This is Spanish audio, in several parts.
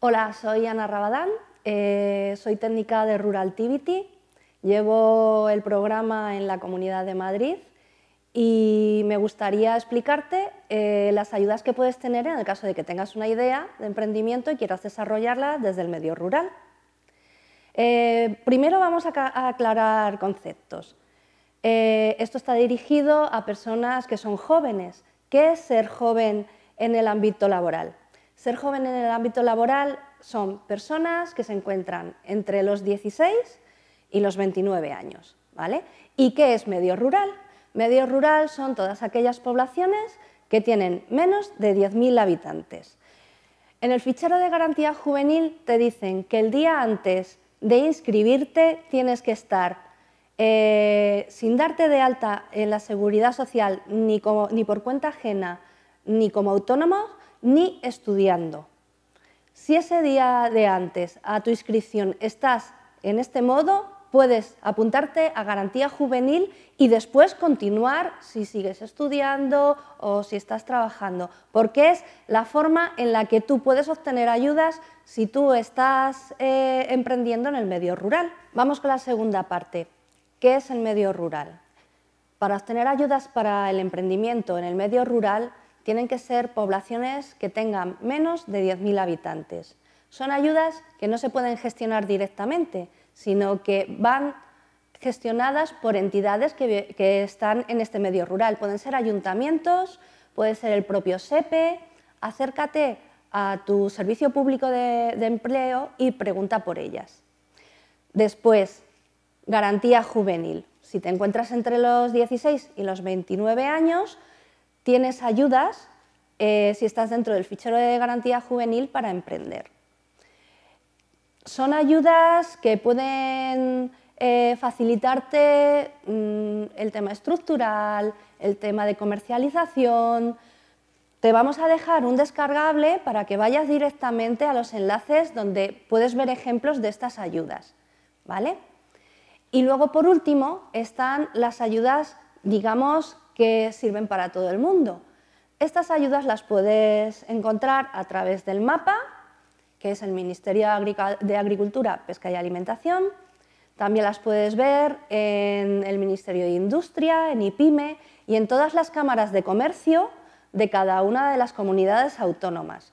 Hola, soy Ana Rabadán, eh, soy técnica de Rural Ruraltivity, llevo el programa en la Comunidad de Madrid y me gustaría explicarte eh, las ayudas que puedes tener en el caso de que tengas una idea de emprendimiento y quieras desarrollarla desde el medio rural. Eh, primero vamos a, aclarar conceptos. esto está dirigido a personas que son jóvenes. ¿Qué es ser joven en el ámbito laboral? Ser joven en el ámbito laboral son personas que se encuentran entre los 16 y los 29 años. ¿vale? ¿Y qué es medio rural? Medio rural son todas aquellas poblaciones que tienen menos de 10.000 habitantes. En el fichero de garantía juvenil te dicen que el día antes de inscribirte tienes que estar eh, sin darte de alta en la seguridad social ni, ni por cuenta ajena ni como autónomo ni estudiando. Si ese día de antes a tu inscripción estás en este modo, puedes apuntarte a garantía juvenil y después continuar si sigues estudiando o si estás trabajando, porque es la forma en la que tú puedes obtener ayudas si tú estás eh, emprendiendo en el medio rural. Vamos con la segunda parte. ¿Qué es el medio rural? Para obtener ayudas para el emprendimiento en el medio rural, tienen que ser poblaciones que tengan menos de 10.000 habitantes. Son ayudas que no se pueden gestionar directamente, sino que van gestionadas por entidades que, están en este medio rural. Pueden ser ayuntamientos, puede ser el propio SEPE. Acércate a tu servicio público de, de empleo y pregunta por ellas. Después, garantía juvenil. Si te encuentras entre los 16 y los 29 años, tienes ayudas eh, si estás dentro del fichero de garantía juvenil para emprender. Son ayudas que pueden eh, facilitarte mm, el tema estructural, el tema de comercialización. Te vamos a dejar un descargable para que vayas directamente a los enlaces donde puedes ver ejemplos de estas ayudas. ¿vale? Y luego, por último, están las ayudas, digamos, que sirven para todo el mundo. Estas ayudas las puedes encontrar a través del MAPA, que es el Ministerio de Agricultura, Pesca y Alimentación. También las puedes ver en el Ministerio de Industria, en IPIME y en todas las cámaras de comercio de cada una de las comunidades autónomas.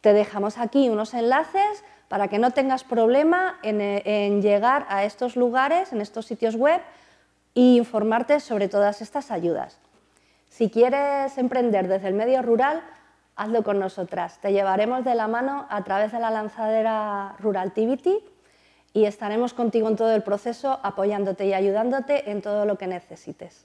Te dejamos aquí unos enlaces para que no tengas problema en, en llegar a estos lugares, en estos sitios web, y informarte sobre todas estas ayudas. Si quieres emprender desde el medio rural, hazlo con nosotras. Te llevaremos de la mano a través de la lanzadera Rural Ruraltivity y estaremos contigo en todo el proceso apoyándote y ayudándote en todo lo que necesites.